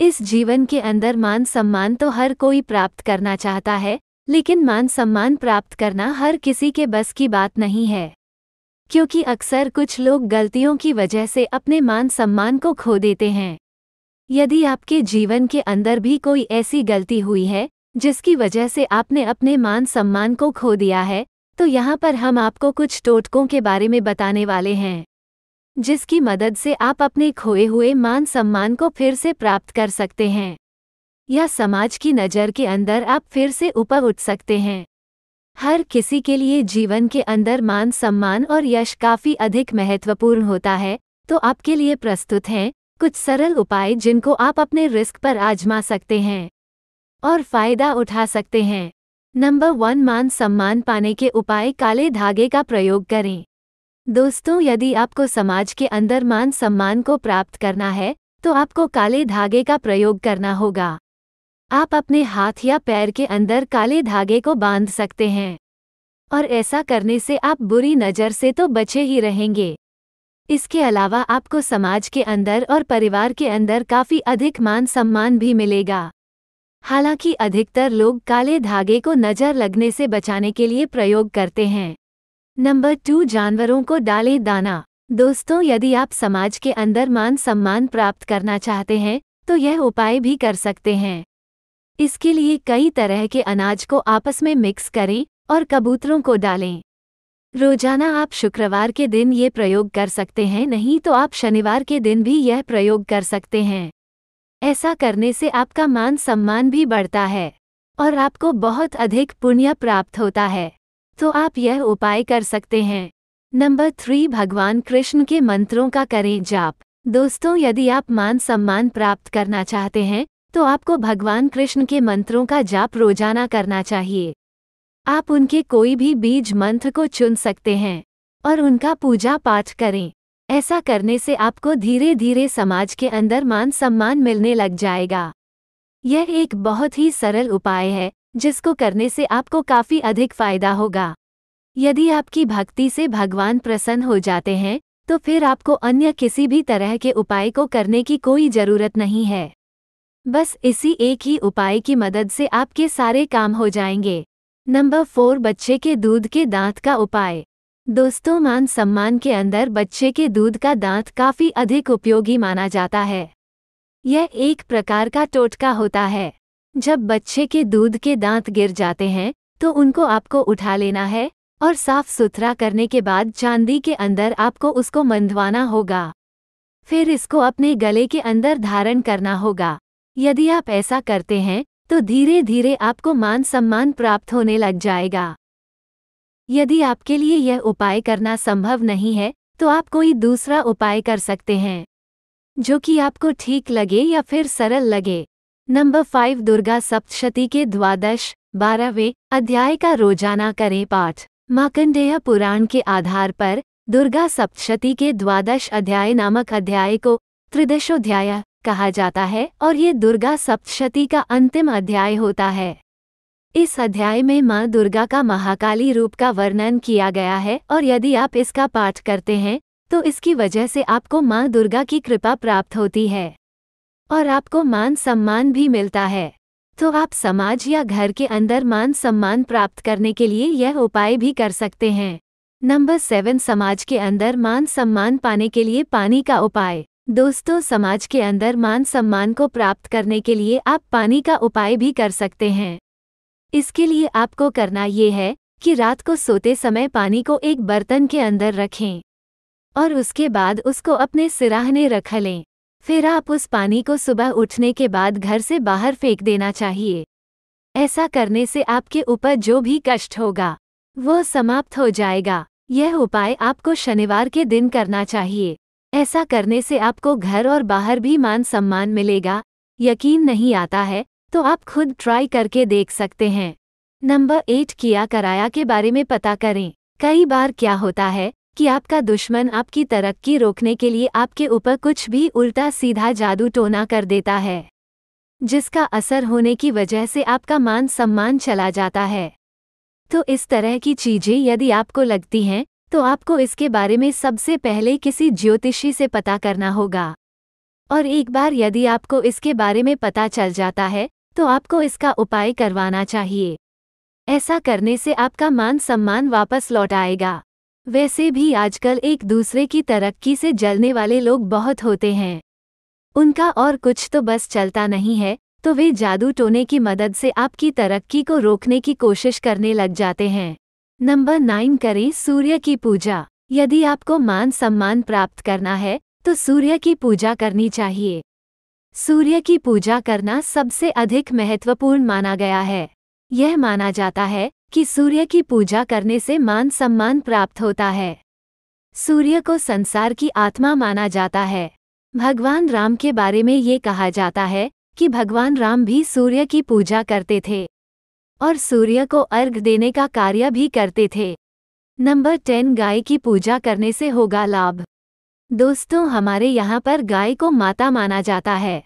इस जीवन के अंदर मान सम्मान तो हर कोई प्राप्त करना चाहता है लेकिन मान सम्मान प्राप्त करना हर किसी के बस की बात नहीं है क्योंकि अक्सर कुछ लोग गलतियों की वजह से अपने मान सम्मान को खो देते हैं यदि आपके जीवन के अंदर भी कोई ऐसी गलती हुई है जिसकी वजह से आपने अपने मान सम्मान को खो दिया है तो यहाँ पर हम आपको कुछ टोटकों के बारे में बताने वाले हैं जिसकी मदद से आप अपने खोए हुए मान सम्मान को फिर से प्राप्त कर सकते हैं या समाज की नज़र के अंदर आप फिर से ऊपर उठ सकते हैं हर किसी के लिए जीवन के अंदर मान सम्मान और यश काफ़ी अधिक महत्वपूर्ण होता है तो आपके लिए प्रस्तुत हैं कुछ सरल उपाय जिनको आप अपने रिस्क पर आजमा सकते हैं और फ़ायदा उठा सकते हैं नंबर वन मान सम्मान पाने के उपाय काले धागे का प्रयोग करें दोस्तों यदि आपको समाज के अंदर मान सम्मान को प्राप्त करना है तो आपको काले धागे का प्रयोग करना होगा आप अपने हाथ या पैर के अंदर काले धागे को बांध सकते हैं और ऐसा करने से आप बुरी नज़र से तो बचे ही रहेंगे इसके अलावा आपको समाज के अंदर और परिवार के अंदर काफ़ी अधिक मान सम्मान भी मिलेगा हालांकि अधिकतर लोग काले धागे को नज़र लगने से बचाने के लिए प्रयोग करते हैं नंबर टू जानवरों को डालें दाना दोस्तों यदि आप समाज के अंदर मान सम्मान प्राप्त करना चाहते हैं तो यह उपाय भी कर सकते हैं इसके लिए कई तरह के अनाज को आपस में मिक्स करें और कबूतरों को डालें रोजाना आप शुक्रवार के दिन ये प्रयोग कर सकते हैं नहीं तो आप शनिवार के दिन भी यह प्रयोग कर सकते हैं ऐसा करने से आपका मान सम्मान भी बढ़ता है और आपको बहुत अधिक पुण्य प्राप्त होता है तो आप यह उपाय कर सकते हैं नंबर थ्री भगवान कृष्ण के मंत्रों का करें जाप दोस्तों यदि आप मान सम्मान प्राप्त करना चाहते हैं तो आपको भगवान कृष्ण के मंत्रों का जाप रोजाना करना चाहिए आप उनके कोई भी बीज मंत्र को चुन सकते हैं और उनका पूजा पाठ करें ऐसा करने से आपको धीरे धीरे समाज के अंदर मान सम्मान मिलने लग जाएगा यह एक बहुत ही सरल उपाय है जिसको करने से आपको काफी अधिक फायदा होगा यदि आपकी भक्ति से भगवान प्रसन्न हो जाते हैं तो फिर आपको अन्य किसी भी तरह के उपाय को करने की कोई जरूरत नहीं है बस इसी एक ही उपाय की मदद से आपके सारे काम हो जाएंगे नंबर फोर बच्चे के दूध के दांत का उपाय दोस्तों मान सम्मान के अंदर बच्चे के दूध का दांत काफी अधिक उपयोगी माना जाता है यह एक प्रकार का टोटका होता है जब बच्चे के दूध के दांत गिर जाते हैं तो उनको आपको उठा लेना है और साफ सुथरा करने के बाद चांदी के अंदर आपको उसको मंदवाना होगा फिर इसको अपने गले के अंदर धारण करना होगा यदि आप ऐसा करते हैं तो धीरे धीरे आपको मान सम्मान प्राप्त होने लग जाएगा यदि आपके लिए यह उपाय करना संभव नहीं है तो आप कोई दूसरा उपाय कर सकते हैं जो कि आपको ठीक लगे या फिर सरल लगे नंबर फाइव दुर्गा सप्तशती के द्वादश बारहवें अध्याय का रोजाना करें पाठ माकंडेय पुराण के आधार पर दुर्गा सप्तशती के द्वादश अध्याय नामक अध्याय को त्रिदशोध्याय कहा जाता है और ये दुर्गा सप्तशती का अंतिम अध्याय होता है इस अध्याय में माँ दुर्गा का महाकाली रूप का वर्णन किया गया है और यदि आप इसका पाठ करते हैं तो इसकी वजह से आपको माँ दुर्गा की कृपा प्राप्त होती है और आपको मान सम्मान भी मिलता है तो आप समाज या घर के अंदर मान सम्मान प्राप्त करने के लिए यह उपाय भी कर सकते हैं नंबर सेवन समाज के अंदर मान सम्मान पाने के लिए पानी का उपाय दोस्तों समाज के अंदर मान सम्मान को प्राप्त करने के लिए आप पानी का उपाय भी कर सकते हैं इसके लिए आपको करना ये है कि रात को सोते समय पानी को एक बर्तन के अंदर रखें और उसके बाद उसको अपने सिराहने रख लें फिर आप उस पानी को सुबह उठने के बाद घर से बाहर फेंक देना चाहिए ऐसा करने से आपके ऊपर जो भी कष्ट होगा वो समाप्त हो जाएगा यह उपाय आपको शनिवार के दिन करना चाहिए ऐसा करने से आपको घर और बाहर भी मान सम्मान मिलेगा यकीन नहीं आता है तो आप खुद ट्राई करके देख सकते हैं नंबर एट किया कराया के बारे में पता करें कई बार क्या होता है कि आपका दुश्मन आपकी तरक्की रोकने के लिए आपके ऊपर कुछ भी उल्टा सीधा जादू टोना कर देता है जिसका असर होने की वजह से आपका मान सम्मान चला जाता है तो इस तरह की चीजें यदि आपको लगती हैं तो आपको इसके बारे में सबसे पहले किसी ज्योतिषी से पता करना होगा और एक बार यदि आपको इसके बारे में पता चल जाता है तो आपको इसका उपाय करवाना चाहिए ऐसा करने से आपका मान सम्मान वापस लौट आएगा वैसे भी आजकल एक दूसरे की तरक्की से जलने वाले लोग बहुत होते हैं उनका और कुछ तो बस चलता नहीं है तो वे जादू टोने की मदद से आपकी तरक्की को रोकने की कोशिश करने लग जाते हैं नंबर नाइन करें सूर्य की पूजा यदि आपको मान सम्मान प्राप्त करना है तो सूर्य की पूजा करनी चाहिए सूर्य की पूजा करना सबसे अधिक महत्वपूर्ण माना गया है यह माना जाता है कि सूर्य की पूजा करने से मान सम्मान प्राप्त होता है सूर्य को संसार की आत्मा माना जाता है भगवान राम के बारे में ये कहा जाता है कि भगवान राम भी सूर्य की पूजा करते थे और सूर्य को अर्घ देने का कार्य भी करते थे नंबर टेन गाय की पूजा करने से होगा लाभ दोस्तों हमारे यहाँ पर गाय को माता माना जाता है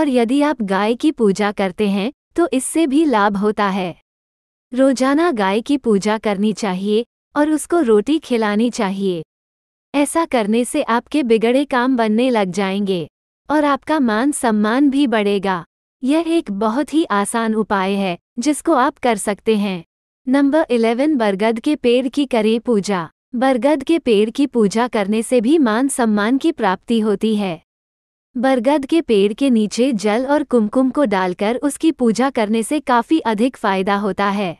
और यदि आप गाय की पूजा करते हैं तो इससे भी लाभ होता है रोजाना गाय की पूजा करनी चाहिए और उसको रोटी खिलानी चाहिए ऐसा करने से आपके बिगड़े काम बनने लग जाएंगे और आपका मान सम्मान भी बढ़ेगा यह एक बहुत ही आसान उपाय है जिसको आप कर सकते हैं नंबर इलेवन बरगद के पेड़ की करें पूजा बरगद के पेड़ की पूजा करने से भी मान सम्मान की प्राप्ति होती है बरगद के पेड़ के नीचे जल और कुमकुम को डालकर उसकी पूजा करने से काफ़ी अधिक फायदा होता है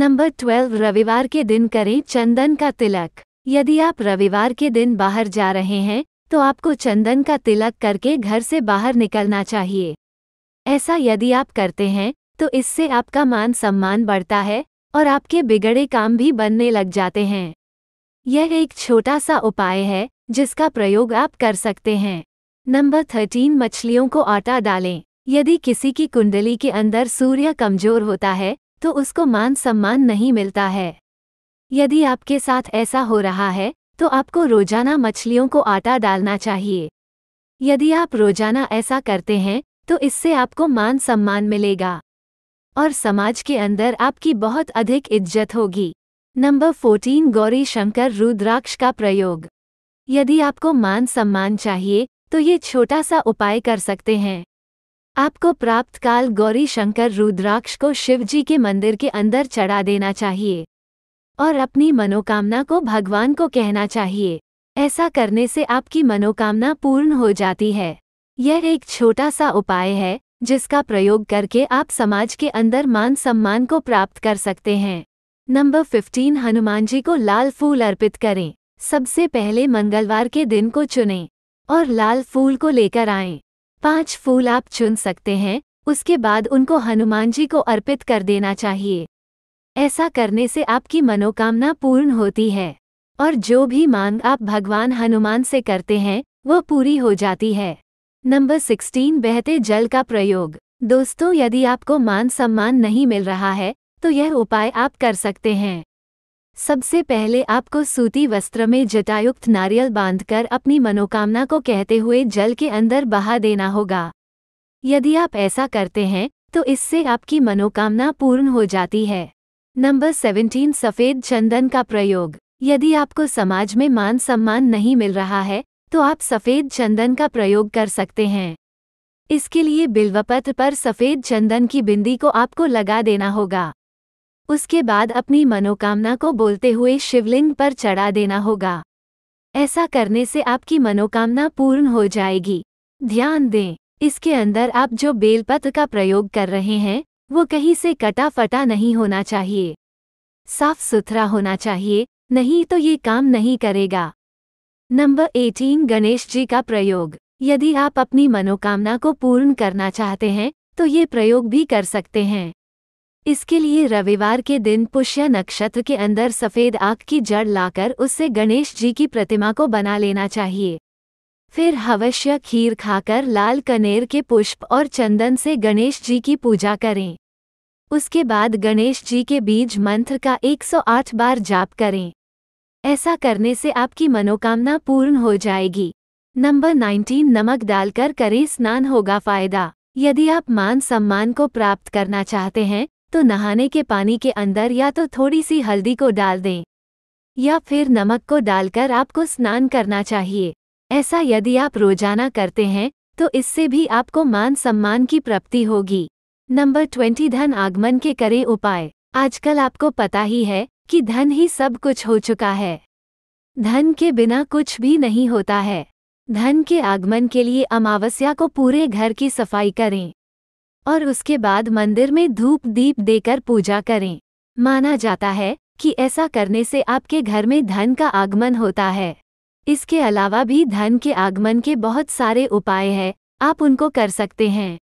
नंबर ट्वेल्व रविवार के दिन करें चंदन का तिलक यदि आप रविवार के दिन बाहर जा रहे हैं तो आपको चंदन का तिलक करके घर से बाहर निकलना चाहिए ऐसा यदि आप करते हैं तो इससे आपका मान सम्मान बढ़ता है और आपके बिगड़े काम भी बनने लग जाते हैं यह एक छोटा सा उपाय है जिसका प्रयोग आप कर सकते हैं नंबर थर्टीन मछलियों को आटा डालें यदि किसी की कुंडली के अंदर सूर्य कमजोर होता है तो उसको मान सम्मान नहीं मिलता है यदि आपके साथ ऐसा हो रहा है तो आपको रोजाना मछलियों को आटा डालना चाहिए यदि आप रोजाना ऐसा करते हैं तो इससे आपको मान सम्मान मिलेगा और समाज के अंदर आपकी बहुत अधिक इज्जत होगी नंबर फोर्टीन गौरी शंकर रुद्राक्ष का प्रयोग यदि आपको मान सम्मान चाहिए तो ये छोटा सा उपाय कर सकते हैं आपको प्राप्त काल गौरी शंकर रुद्राक्ष को शिवजी के मंदिर के अंदर चढ़ा देना चाहिए और अपनी मनोकामना को भगवान को कहना चाहिए ऐसा करने से आपकी मनोकामना पूर्ण हो जाती है यह एक छोटा सा उपाय है जिसका प्रयोग करके आप समाज के अंदर मान सम्मान को प्राप्त कर सकते हैं नंबर 15 हनुमान जी को लाल फूल अर्पित करें सबसे पहले मंगलवार के दिन को चुनें और लाल फूल को लेकर आएं। पांच फूल आप चुन सकते हैं उसके बाद उनको हनुमान जी को अर्पित कर देना चाहिए ऐसा करने से आपकी मनोकामना पूर्ण होती है और जो भी मांग आप भगवान हनुमान से करते हैं वो पूरी हो जाती है नंबर 16 बहते जल का प्रयोग दोस्तों यदि आपको मान सम्मान नहीं मिल रहा है तो यह उपाय आप कर सकते हैं सबसे पहले आपको सूती वस्त्र में जटायुक्त नारियल बांधकर अपनी मनोकामना को कहते हुए जल के अंदर बहा देना होगा यदि आप ऐसा करते हैं तो इससे आपकी मनोकामना पूर्ण हो जाती है नंबर 17 सफ़ेद चंदन का प्रयोग यदि आपको समाज में मान सम्मान नहीं मिल रहा है तो आप सफ़ेद चंदन का प्रयोग कर सकते हैं इसके लिए बिल्वपत्र पर सफ़ेद चंदन की बिंदी को आपको लगा देना होगा उसके बाद अपनी मनोकामना को बोलते हुए शिवलिंग पर चढ़ा देना होगा ऐसा करने से आपकी मनोकामना पूर्ण हो जाएगी ध्यान दें इसके अंदर आप जो बेलपत्र का प्रयोग कर रहे हैं वो कहीं से कटा फटा नहीं होना चाहिए साफ सुथरा होना चाहिए नहीं तो ये काम नहीं करेगा नंबर 18 गणेश जी का प्रयोग यदि आप अपनी मनोकामना को पूर्ण करना चाहते हैं तो ये प्रयोग भी कर सकते हैं इसके लिए रविवार के दिन पुष्य नक्षत्र के अंदर सफ़ेद आग की जड़ लाकर उससे गणेश जी की प्रतिमा को बना लेना चाहिए फिर हवश्य खीर खाकर लाल कनेर के पुष्प और चंदन से गणेश जी की पूजा करें उसके बाद गणेश जी के बीज मंत्र का 108 बार जाप करें ऐसा करने से आपकी मनोकामना पूर्ण हो जाएगी नंबर 19 नमक डालकर करें स्नान होगा फायदा यदि आप मान सम्मान को प्राप्त करना चाहते हैं तो नहाने के पानी के अंदर या तो थोड़ी सी हल्दी को डाल दें या फिर नमक को डालकर आपको स्नान करना चाहिए ऐसा यदि आप रोजाना करते हैं तो इससे भी आपको मान सम्मान की प्राप्ति होगी नंबर ट्वेंटी धन आगमन के करें उपाय आजकल आपको पता ही है कि धन ही सब कुछ हो चुका है धन के बिना कुछ भी नहीं होता है धन के आगमन के लिए अमावस्या को पूरे घर की सफाई करें और उसके बाद मंदिर में धूप दीप देकर पूजा करें माना जाता है कि ऐसा करने से आपके घर में धन का आगमन होता है इसके अलावा भी धन के आगमन के बहुत सारे उपाय हैं आप उनको कर सकते हैं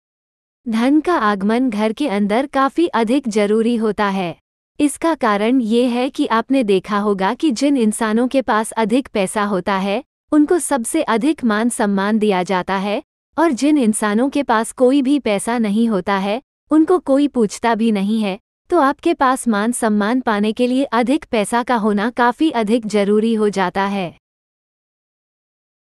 धन का आगमन घर के अंदर काफ़ी अधिक जरूरी होता है इसका कारण ये है कि आपने देखा होगा कि जिन इंसानों के पास अधिक पैसा होता है उनको सबसे अधिक मान सम्मान दिया जाता है और जिन इंसानों के पास कोई भी पैसा नहीं होता है उनको कोई पूछता भी नहीं है तो आपके पास मान सम्मान पाने के लिए अधिक पैसा का होना काफ़ी अधिक जरूरी हो जाता है